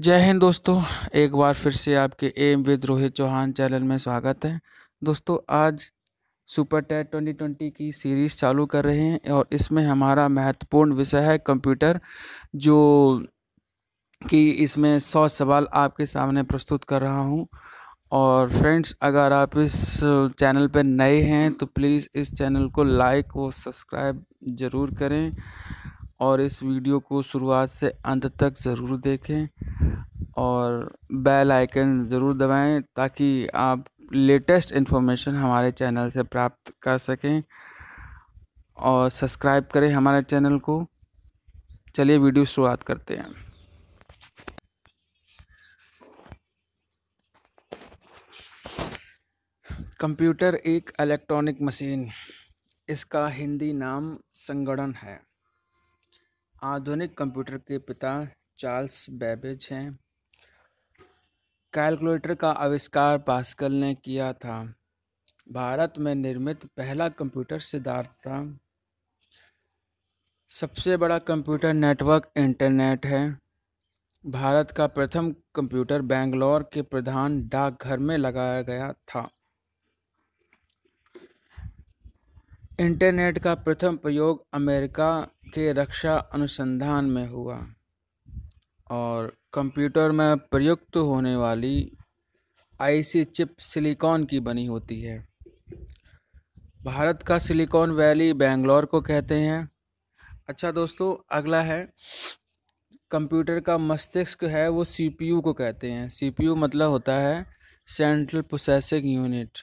जय हिंद दोस्तों एक बार फिर से आपके M with Rohit Chauhan channel में स्वागत है दोस्तों आज सुपर टेट ट्वेंटी ट्वेंटी की सीरीज़ चालू कर रहे हैं और इसमें हमारा महत्वपूर्ण विषय है कंप्यूटर जो कि इसमें सौ सवाल आपके सामने प्रस्तुत कर रहा हूं और फ्रेंड्स अगर आप इस चैनल पर नए हैं तो प्लीज़ इस चैनल को लाइक और सब्सक्राइब ज़रूर करें और इस वीडियो को शुरुआत से अंत तक ज़रूर देखें और बेल आइकन ज़रूर दबाएं ताकि आप लेटेस्ट इन्फॉर्मेशन हमारे चैनल से प्राप्त कर सकें और सब्सक्राइब करें हमारे चैनल को चलिए वीडियो शुरुआत करते हैं कंप्यूटर एक इलेक्ट्रॉनिक मशीन इसका हिंदी नाम संगणन है आधुनिक कंप्यूटर के पिता चार्ल्स बेबेज हैं कैलकुलेटर का आविष्कार पास्कल ने किया था भारत में निर्मित पहला कंप्यूटर सिद्धार्थ था सबसे बड़ा कंप्यूटर नेटवर्क इंटरनेट है भारत का प्रथम कंप्यूटर बेंगलोर के प्रधान डाकघर में लगाया गया था इंटरनेट का प्रथम प्रयोग अमेरिका के रक्षा अनुसंधान में हुआ और कंप्यूटर में प्रयुक्त होने वाली आईसी चिप सिलिकॉन की बनी होती है भारत का सिलिकॉन वैली बेंगलोर को कहते हैं अच्छा दोस्तों अगला है कंप्यूटर का मस्तिष्क है वो सीपीयू को कहते हैं सीपीयू मतलब होता है सेंट्रल प्रोसेसिंग यूनिट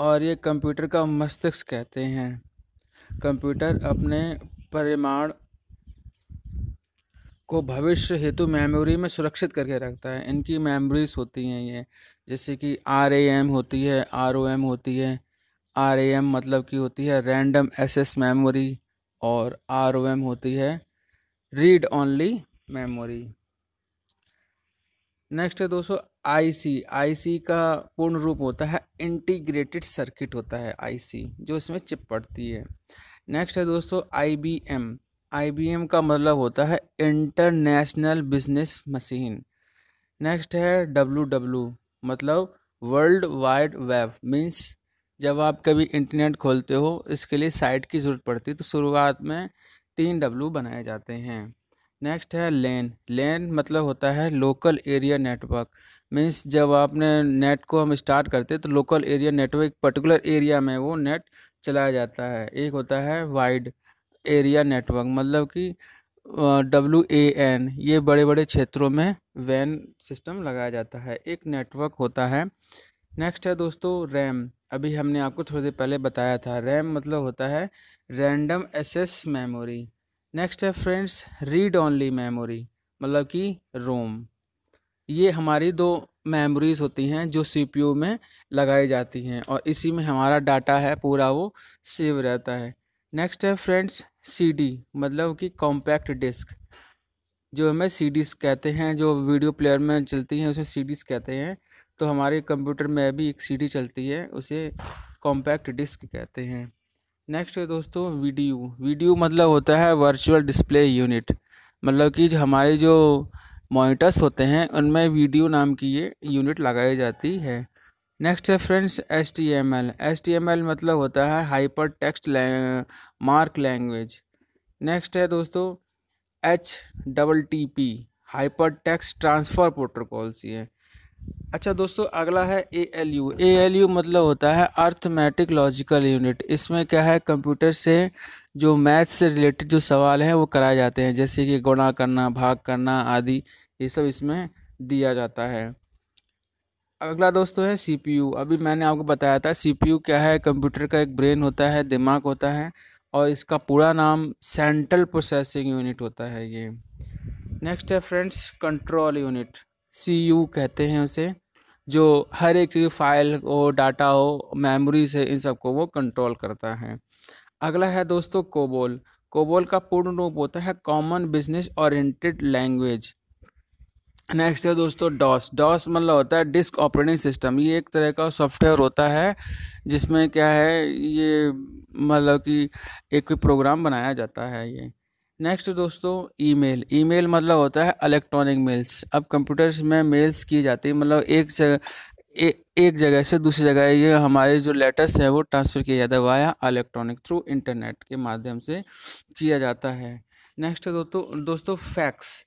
और ये कंप्यूटर का मस्तिष्क कहते हैं कंप्यूटर अपने परिमाण को भविष्य हेतु मेमोरी में सुरक्षित करके रखता है इनकी मेमोरीज होती हैं ये जैसे कि आर होती है आर होती है आर मतलब की होती है रैंडम एस मेमोरी और आर होती है रीड ओनली मेमोरी नेक्स्ट है दोस्तों आईसी आईसी का पूर्ण रूप होता है इंटीग्रेटेड सर्किट होता है आईसी जो इसमें चिप पड़ती है नेक्स्ट है दोस्तों आईबीएम आईबीएम का मतलब होता है इंटरनेशनल बिजनेस मशीन नेक्स्ट है डब्लू डब्लू मतलब वर्ल्ड वाइड वेब मीन्स जब आप कभी इंटरनेट खोलते हो इसके लिए साइट की ज़रूरत पड़ती है तो शुरुआत में तीन डब्लू बनाए जाते हैं नेक्स्ट है लेन लेन मतलब होता है लोकल एरिया नेटवर्क मीन्स जब आपने नेट को हम स्टार्ट करते तो local area network particular area में वो नेट चलाया जाता है एक होता है वाइड एरिया नेटवर्क मतलब कि डब्ल्यू ए एन ये बड़े बड़े क्षेत्रों में वैन सिस्टम लगाया जाता है एक नेटवर्क होता है नेक्स्ट है दोस्तों रैम अभी हमने आपको थोड़ी देर पहले बताया था रैम मतलब होता है रैंडम एसेस मेमोरी नेक्स्ट है फ्रेंड्स रीड ओनली मेमोरी मतलब कि रोम ये हमारी दो मेमोरीज होती हैं जो सीपीयू में लगाई जाती हैं और इसी में हमारा डाटा है पूरा वो सेव रहता है नेक्स्ट है फ्रेंड्स सीडी मतलब कि कॉम्पैक्ट डिस्क जो हमें सीडीज कहते हैं जो वीडियो प्लेयर में चलती हैं उसे सीडीज कहते हैं तो हमारे कंप्यूटर में भी एक सीडी चलती है उसे कॉम्पैक्ट डिस्क कहते हैं नेक्स्ट है दोस्तों वीडियो वीडियो मतलब होता है वर्चुअल डिस्प्ले यूनिट मतलब कि हमारे जो मॉनिटर्स होते हैं उनमें वीडियो नाम की ये यूनिट लगाई जाती है नेक्स्ट है friends S T M L S T M L मतलब होता है hyper text mark language next है दोस्तों H double T P hyper text transfer protocols ये अच्छा दोस्तों अगला है A L U A L U मतलब होता है अर्थमेटिक लॉजिकल यूनिट इसमें क्या है कंप्यूटर से जो मैथ से रिलेटेड जो सवाल हैं वो कराए जाते हैं जैसे कि गुणा करना भाग करना आदि ये सब इसमें दिया जाता है अगला दोस्तों है सी पी यू अभी मैंने आपको बताया था सी पी यू क्या है कंप्यूटर का एक ब्रेन होता है दिमाग होता है और इसका पूरा नाम सेंट्रल प्रोसेसिंग यूनिट होता है ये नेक्स्ट है friends control unit C U कहते हैं उसे जो हर एक चीज़ फाइल हो डाटा हो मेमोरीज है इन सबको वो कंट्रोल करता है अगला है दोस्तों कोबोल कोबोल का पूर्ण रूप होता है common business oriented language next है दोस्तों डॉस डॉस मतलब होता है डिस्क ऑपरेटिंग सिस्टम ये एक तरह का सॉफ्टवेयर होता है जिसमें क्या है ये मतलब कि एक प्रोग्राम बनाया जाता है ये नेक्स्ट दोस्तों ईमेल ईमेल मतलब होता है इलेक्ट्रॉनिक मेल्स अब कंप्यूटर्स में मेल्स की जाती है मतलब एक जगह ए, एक जगह से दूसरी जगह ये हमारे जो लेटर्स हैं वो ट्रांसफ़र किया जाता है वाया इलेक्ट्रॉनिक थ्रू इंटरनेट के माध्यम से किया जाता है नेक्स्ट दोस्तों दोस्तों फैक्स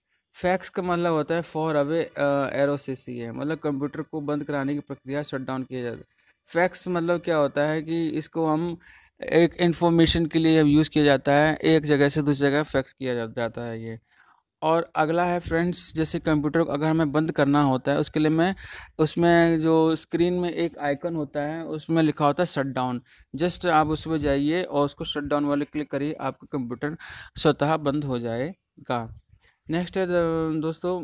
फैक्स का मतलब होता है फॉर अवे एरो से सी है मतलब कंप्यूटर को बंद कराने की प्रक्रिया शट डाउन किया जाता है फैक्स मतलब क्या होता है कि इसको हम एक इन्फॉर्मेशन के लिए यूज़ किया जाता है एक जगह से दूसरी जगह फैक्स किया जाता है ये और अगला है फ्रेंड्स जैसे कंप्यूटर को अगर हमें बंद करना होता है उसके लिए मैं उसमें जो स्क्रीन में एक आइकन होता है उसमें लिखा होता है शट डाउन जस्ट आप उस पर जाइए और उसको शट डाउन वाले क्लिक करिए आपका कंप्यूटर स्वतः बंद हो जाएगा नेक्स्ट है दोस्तों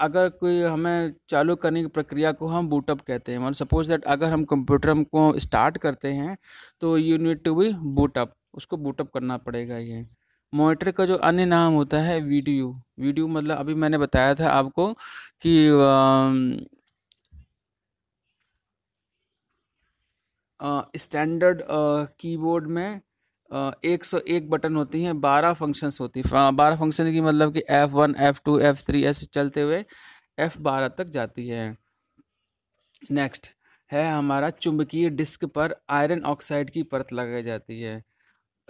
अगर कोई हमें चालू करने की प्रक्रिया को हम बूटअप कहते हैं मतलब सपोज दैट अगर हम कंप्यूटर को स्टार्ट करते हैं तो you need to be boot up उसको बूटअप करना पड़ेगा ये मोनिटर का जो अन्य नाम होता है वीडियो वीडियो मतलब अभी मैंने बताया था आपको कि स्टैंडर्ड कीबोर्ड में एक सौ एक बटन होती हैं बारह फंक्शंस होती हैं हाँ, बारह फंक्शन की मतलब कि F one F two F three ऐसे चलते हुए एफ़ बारह तक जाती है नेक्स्ट है हमारा चुंबकीय डिस्क पर आयरन ऑक्साइड की परत लगाई जाती है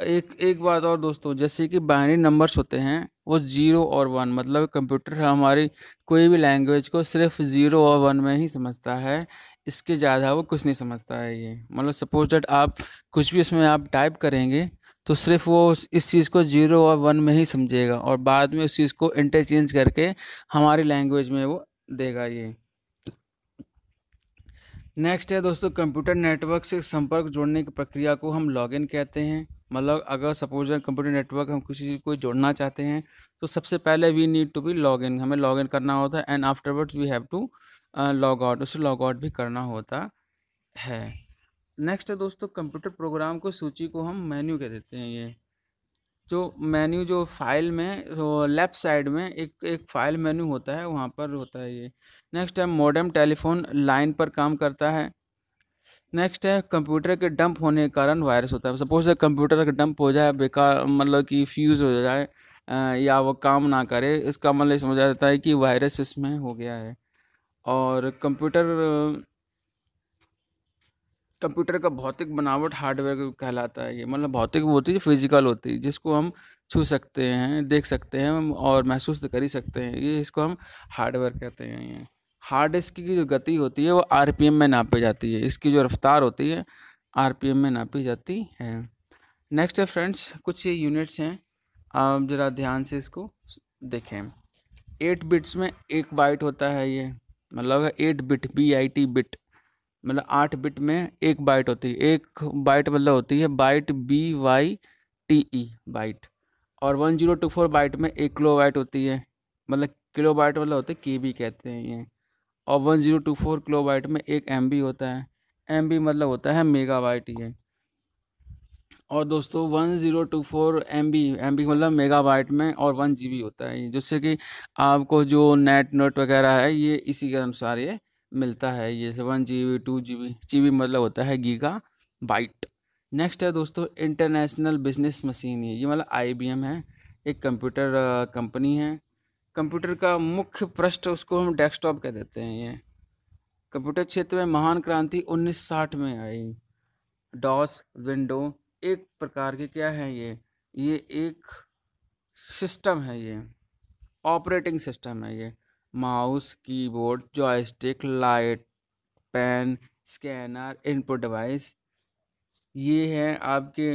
एक एक बात और दोस्तों जैसे कि बाइनरी नंबर्स होते हैं वो ज़ीरो और वन मतलब कंप्यूटर हमारी कोई भी लैंग्वेज को सिर्फ ज़ीरो और वन में ही समझता है इसके ज़्यादा वो कुछ नहीं समझता है ये मतलब सपोज डेट आप कुछ भी इसमें आप टाइप करेंगे तो सिर्फ वो इस चीज़ को जीरो और वन में ही समझेगा और बाद में उस चीज़ को इंटरचेंज करके हमारी लैंग्वेज में वो देगा ये नेक्स्ट है दोस्तों कंप्यूटर नेटवर्क से संपर्क जोड़ने की प्रक्रिया को हम लॉगिन कहते हैं मतलब अगर सपोज कंप्यूटर नेटवर्क हम किसी को जोड़ना चाहते हैं तो सबसे पहले we need to be login हमें लॉगिन करना होता है and afterwards we have to log out उसे लॉग आउट भी करना होता है नेक्स्ट है दोस्तों कंप्यूटर प्रोग्राम को सूची को हम मेन्यू कह देते हैं ये जो मेन्यू जो फाइल में तो लेफ्ट साइड में एक एक फाइल मेन्यू होता है वहाँ पर होता है ये नेक्स्ट है मॉडर्म टेलीफोन लाइन पर काम करता है नेक्स्ट है कंप्यूटर के डंप होने के कारण वायरस होता है सपोज अगर कंप्यूटर का डंप हो जाए बेकार मतलब कि फ्यूज़ हो जाए या वो काम ना करे इसका मतलब समझा जाता है कि वायरस इसमें हो गया है और कंप्यूटर कंप्यूटर का भौतिक बनावट हार्डवेयर कहलाता है ये मतलब भौतिक वो होती है फिजिकल होती है जिसको हम छू सकते हैं देख सकते हैं और महसूस कर ही सकते हैं ये इसको हम हार्डवेयर कहते हैं हार्ड डिस्क की जो गति होती है वो आरपीएम में नापी जाती है इसकी जो रफ्तार होती है आर में नापी जाती है नेक्स्ट है फ्रेंड्स कुछ ये यूनिट्स हैं आप ज़रा ध्यान से इसको देखें एट बिट्स में एक बाइट होता है ये मतलब eight bit B I T bit मतलब आठ बिट में एक बाइट होती है एक बाइट मतलब होती है byte B Y T E byte और one zero two four byte में एक किलो बाइट होती है मतलब किलो बाइट मतलब होते के बी कहते हैं ये और one zero two four kilo byte में एक एम बी होता है एम बी मतलब होता है मेगा बाइट ये और दोस्तों one zero two four M B M B मतलब मेगाबाइट में और वन जी बी होता है जिससे कि आपको जो नेट नोट वगैरह है ये इसी के अनुसार ये मिलता है ये से one G B two G B G B मतलब होता है गीगा बाइट नेक्स्ट है दोस्तों इंटरनेशनल बिजनेस मशीन ये मतलब आई बी एम है एक कंप्यूटर कंपनी है कंप्यूटर का मुख्य पृष्ठ उसको हम डेस्कटॉप कह देते हैं ये कंप्यूटर क्षेत्र में महान क्रांति 1960 में आई डॉस विंडो एक प्रकार के क्या है ये ये एक सिस्टम है ये ऑपरेटिंग सिस्टम है ये mouse keyboard joystick light pen scanner input device ये हैं आपके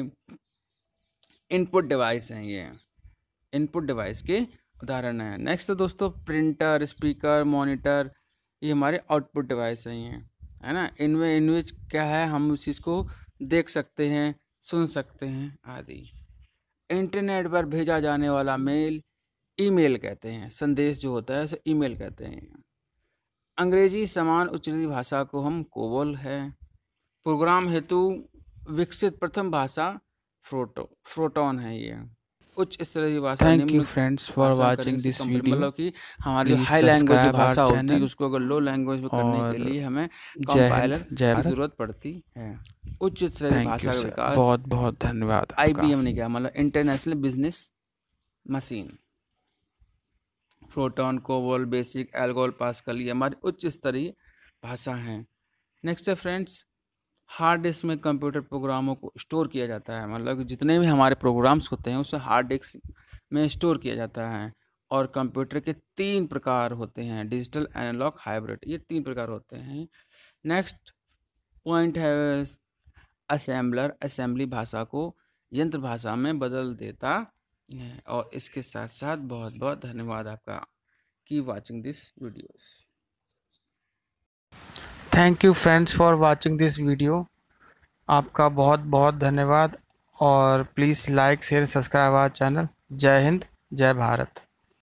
इनपुट डिवाइस हैं ये इनपुट डिवाइस के उदाहरण हैं नेक्स्ट तो दोस्तों प्रिंटर स्पीकर मॉनिटर ये हमारे आउटपुट डिवाइस हैं ये है ना इनमें इनविच क्या है हम उस चीज़ को देख सकते हैं सुन सकते हैं आदि इंटरनेट पर भेजा जाने वाला मेल ईमेल कहते हैं संदेश जो होता है उसे ईमेल कहते हैं अंग्रेजी समान उच्चरित भाषा को हम कोबल है प्रोग्राम हेतु विकसित प्रथम भाषा फ्रोटो फ्रोटॉन है ये उच्च स्तरीय भाषा thank you friends for watching this video मतलब कि हमारी जो हाई लैंग्वेज भाषा होती है उसको अगर लो लैंग्वेज में करने के लिए हमें कंपाइलर की जरूरत पड़ती है उच्च स्तरीय भाषा विकास बहुत बहुत धन्यवाद आई बी एम ने किया मतलब इंटरनेशनल बिजनेस मशीन प्रोटॉन कोवल बेसिक एल्गोल पास्कल ये हमारी उच्च स्तरीय भाषा हैं नेक्स्ट है फ्रेंड्स हार्ड डिस्क में कंप्यूटर प्रोग्रामों को स्टोर किया जाता है मतलब जितने भी हमारे प्रोग्राम्स होते हैं उसे हार्ड डिस्क में स्टोर किया जाता है और कंप्यूटर के तीन प्रकार होते हैं डिजिटल एनालॉग हाइब्रिड ये तीन प्रकार होते हैं नेक्स्ट पॉइंट है असेंबलर असेंबली भाषा को यंत्र भाषा में बदल देता है और इसके साथ साथ बहुत बहुत धन्यवाद आपका की watching this videos thank you friends for watching this video आपका बहुत बहुत धन्यवाद और please like share subscribe our channel Jai Hind जय भारत